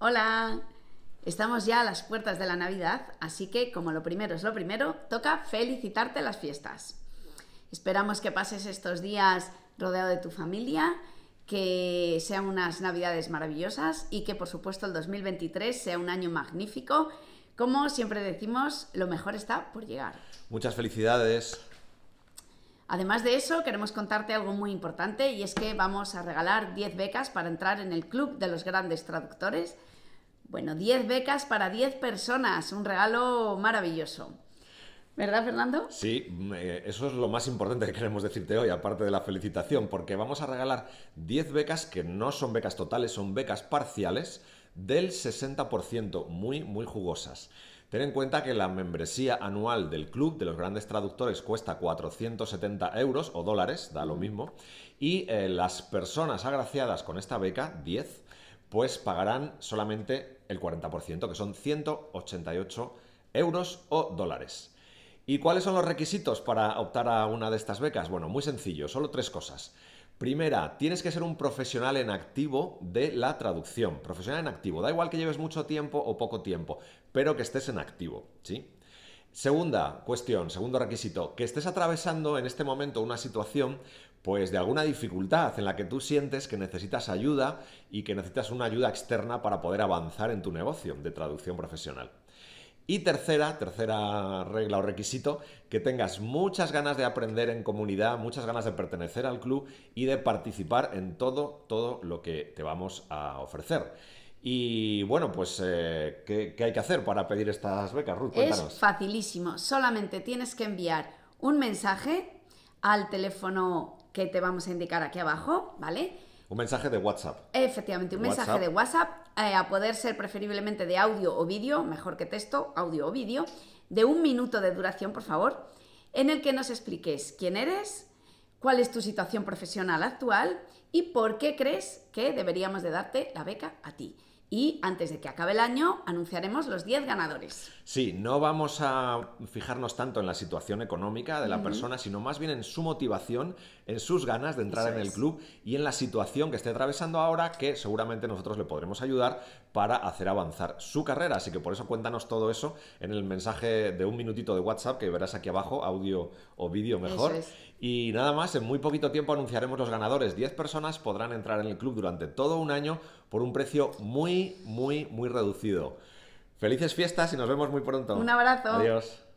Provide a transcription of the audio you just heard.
Hola, estamos ya a las puertas de la Navidad, así que como lo primero es lo primero, toca felicitarte las fiestas. Esperamos que pases estos días rodeado de tu familia, que sean unas Navidades maravillosas y que por supuesto el 2023 sea un año magnífico. Como siempre decimos, lo mejor está por llegar. Muchas felicidades. Además de eso, queremos contarte algo muy importante y es que vamos a regalar 10 becas para entrar en el Club de los Grandes Traductores. Bueno, 10 becas para 10 personas, un regalo maravilloso. ¿Verdad, Fernando? Sí, mm, eh, eso es lo más importante que queremos decirte hoy, aparte de la felicitación, porque vamos a regalar 10 becas que no son becas totales, son becas parciales del 60%, muy, muy jugosas. Ten en cuenta que la membresía anual del club de los grandes traductores cuesta 470 euros o dólares, da lo mismo, y eh, las personas agraciadas con esta beca, 10, pues pagarán solamente el 40%, que son 188 euros o dólares. ¿Y cuáles son los requisitos para optar a una de estas becas? Bueno, muy sencillo, solo tres cosas. Primera, tienes que ser un profesional en activo de la traducción. Profesional en activo. Da igual que lleves mucho tiempo o poco tiempo, pero que estés en activo, ¿sí? Segunda cuestión, segundo requisito, que estés atravesando en este momento una situación pues de alguna dificultad en la que tú sientes que necesitas ayuda y que necesitas una ayuda externa para poder avanzar en tu negocio de traducción profesional. Y tercera, tercera regla o requisito, que tengas muchas ganas de aprender en comunidad, muchas ganas de pertenecer al club y de participar en todo, todo lo que te vamos a ofrecer. Y bueno, pues, eh, ¿qué, hay que hacer para pedir estas becas, Ruth? Cuéntanos. Es facilísimo, solamente tienes que enviar un mensaje al teléfono que te vamos a indicar aquí abajo, ¿vale? Un mensaje de WhatsApp. Efectivamente, un mensaje de WhatsApp, eh, a poder ser preferiblemente de audio o vídeo, mejor que texto, audio o vídeo, de un minuto de duración, por favor, en el que nos expliques quién eres, cuál es tu situación profesional actual y por qué crees que deberíamos de darte la beca a ti. Y antes de que acabe el año, anunciaremos los 10 ganadores. Sí, no vamos a fijarnos tanto en la situación económica de la persona, sino más bien en su motivación, en sus ganas de entrar en el club y en la situación que esté atravesando ahora, que seguramente nosotros le podremos ayudar para hacer avanzar su carrera. Así que por eso cuéntanos todo eso en el mensaje de un minutito de WhatsApp que verás aquí abajo, audio o vídeo mejor. Y nada más, en muy poquito tiempo anunciaremos los ganadores. 10 personas podrán entrar en el club durante todo un año por un precio muy, muy, muy reducido. Felices fiestas y nos vemos muy pronto. Un abrazo. Adiós.